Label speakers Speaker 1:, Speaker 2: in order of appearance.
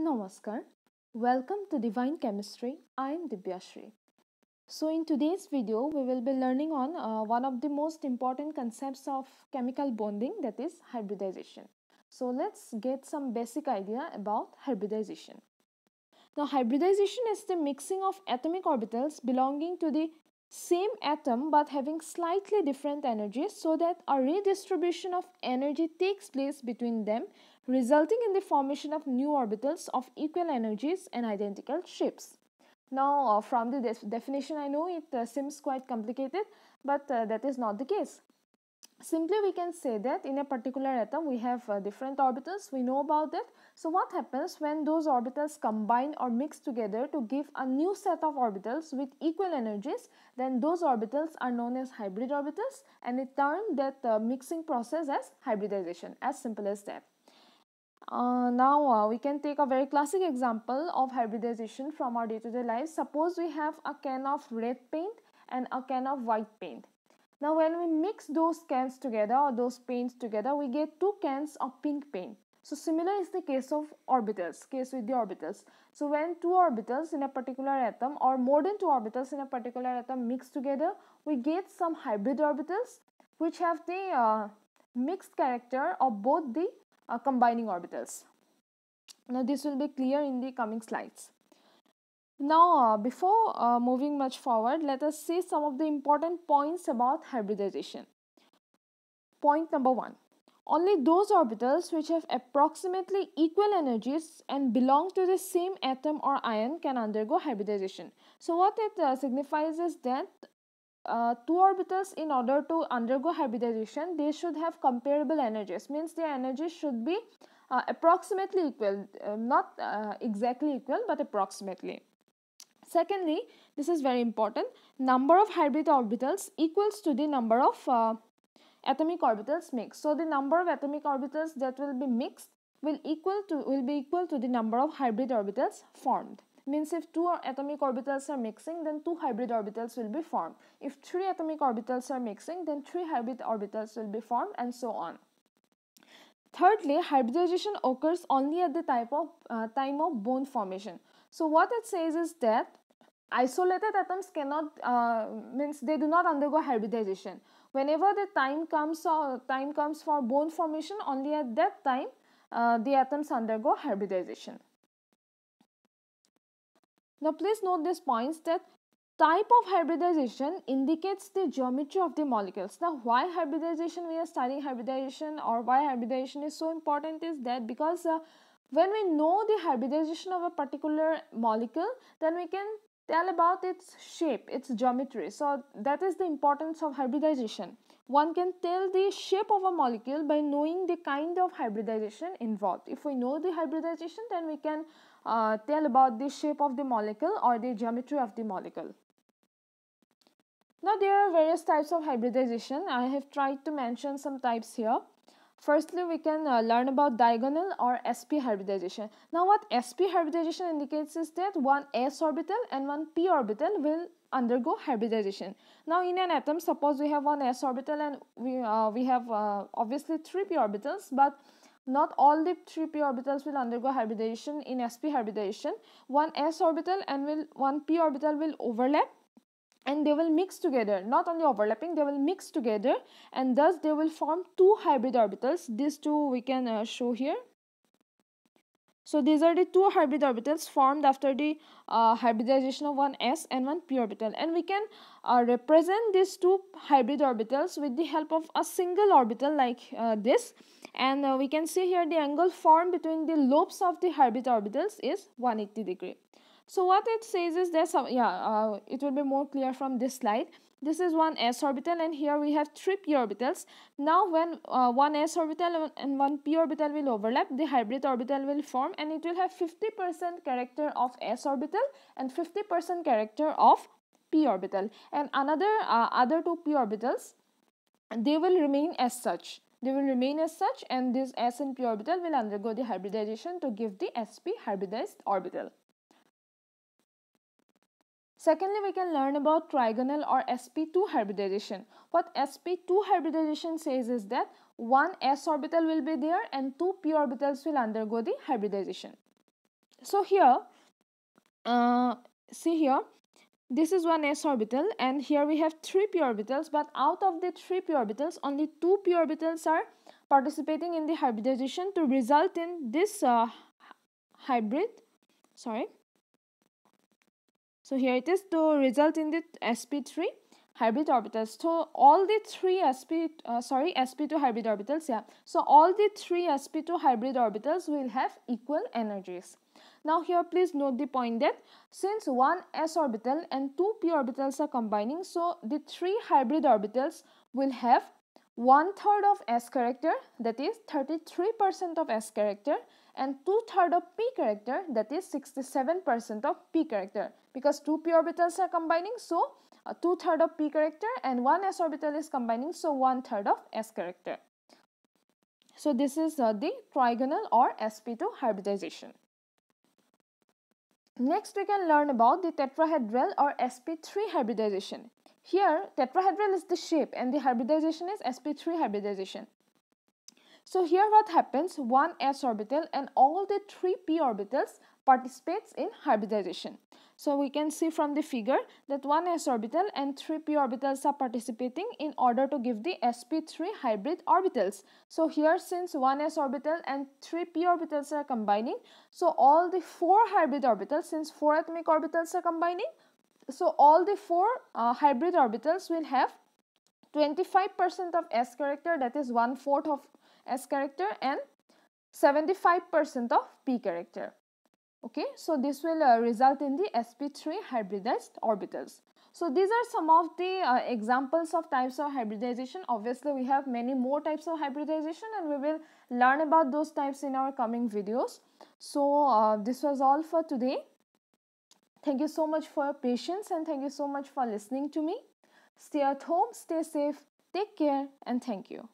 Speaker 1: Namaskar. Welcome to Divine Chemistry. I am Dibyashri. So in today's video, we will be learning on uh, one of the most important concepts of chemical bonding that is hybridization. So let's get some basic idea about hybridization. Now hybridization is the mixing of atomic orbitals belonging to the same atom but having slightly different energy so that a redistribution of energy takes place between them resulting in the formation of new orbitals of equal energies and identical shapes. Now uh, from the def definition I know it uh, seems quite complicated but uh, that is not the case. Simply we can say that in a particular atom we have uh, different orbitals, we know about that. So what happens when those orbitals combine or mix together to give a new set of orbitals with equal energies, then those orbitals are known as hybrid orbitals and it term that uh, mixing process as hybridization, as simple as that. Uh, now uh, we can take a very classic example of hybridization from our day-to-day -day Suppose we have a can of red paint and a can of white paint. Now when we mix those cans together or those paints together, we get two cans of pink paint. So similar is the case of orbitals, case with the orbitals. So when two orbitals in a particular atom or more than two orbitals in a particular atom mix together, we get some hybrid orbitals which have the uh, mixed character of both the uh, combining orbitals. Now this will be clear in the coming slides. Now, uh, before uh, moving much forward, let us see some of the important points about hybridization. Point number one. Only those orbitals which have approximately equal energies and belong to the same atom or ion can undergo hybridization. So, what it uh, signifies is that uh, two orbitals in order to undergo hybridization they should have comparable energies means their energies should be uh, approximately equal uh, not uh, exactly equal but approximately Secondly, this is very important, number of hybrid orbitals equals to the number of uh, atomic orbitals mixed. So, the number of atomic orbitals that will be mixed will equal to will be equal to the number of hybrid orbitals formed means if two atomic orbitals are mixing then two hybrid orbitals will be formed if three atomic orbitals are mixing then three hybrid orbitals will be formed and so on thirdly hybridization occurs only at the type of uh, time of bond formation so what it says is that Isolated atoms cannot, uh, means they do not undergo hybridization. Whenever the time comes, or time comes for bond formation, only at that time uh, the atoms undergo hybridization. Now please note these points that type of hybridization indicates the geometry of the molecules. Now why hybridization we are studying hybridization or why hybridization is so important is that because uh, when we know the hybridization of a particular molecule then we can tell about its shape, its geometry. So that is the importance of hybridization. One can tell the shape of a molecule by knowing the kind of hybridization involved. If we know the hybridization, then we can uh, tell about the shape of the molecule or the geometry of the molecule. Now there are various types of hybridization. I have tried to mention some types here. Firstly, we can uh, learn about diagonal or sp hybridization. Now, what sp hybridization indicates is that one s orbital and one p orbital will undergo hybridization. Now, in an atom, suppose we have one s orbital and we, uh, we have uh, obviously three p orbitals, but not all the 3p orbitals will undergo hybridization in sp hybridization. One s orbital and will one p orbital will overlap and they will mix together not only overlapping they will mix together and thus they will form two hybrid orbitals these two we can uh, show here so these are the two hybrid orbitals formed after the uh, hybridization of one s and one p orbital and we can uh, represent these two hybrid orbitals with the help of a single orbital like uh, this and uh, we can see here the angle formed between the lobes of the hybrid orbitals is 180 degree so what it says is there's some, yeah, uh, it will be more clear from this slide. This is one s orbital and here we have three p orbitals. Now when uh, one s orbital and one p orbital will overlap, the hybrid orbital will form and it will have 50% character of s orbital and 50% character of p orbital. And another uh, other two p orbitals, they will remain as such. They will remain as such and this s and p orbital will undergo the hybridization to give the sp hybridized orbital. Secondly, we can learn about trigonal or sp2 hybridization. What sp2 hybridization says is that one s orbital will be there and two p orbitals will undergo the hybridization. So here, uh, see here, this is one s orbital and here we have three p orbitals but out of the three p orbitals only two p orbitals are participating in the hybridization to result in this uh, hybrid sorry so here it is to result in the sp3 hybrid orbitals. So all the three sp uh, sorry sp2 hybrid orbitals. Yeah. So all the three sp2 hybrid orbitals will have equal energies. Now here please note the point that since one s orbital and two p orbitals are combining, so the three hybrid orbitals will have one third of s character that is 33% of s character and two-thirds of p character that is 67% of p character because two p orbitals are combining so uh, two-thirds of p character and one s orbital is combining so one-third of s character. So this is uh, the trigonal or sp2 hybridization. Next we can learn about the tetrahedral or sp3 hybridization. Here tetrahedral is the shape and the hybridization is sp3 hybridization. So here what happens, one s orbital and all the three p orbitals participates in hybridization. So we can see from the figure that one s orbital and three p orbitals are participating in order to give the sp3 hybrid orbitals. So here since one s orbital and three p orbitals are combining, so all the four hybrid orbitals, since four atomic orbitals are combining, so all the four uh, hybrid orbitals will have 25% of s character that is one fourth of S character and 75% of P character. Okay, so this will uh, result in the sp3 hybridized orbitals. So these are some of the uh, examples of types of hybridization. Obviously, we have many more types of hybridization and we will learn about those types in our coming videos. So uh, this was all for today. Thank you so much for your patience and thank you so much for listening to me. Stay at home, stay safe, take care and thank you.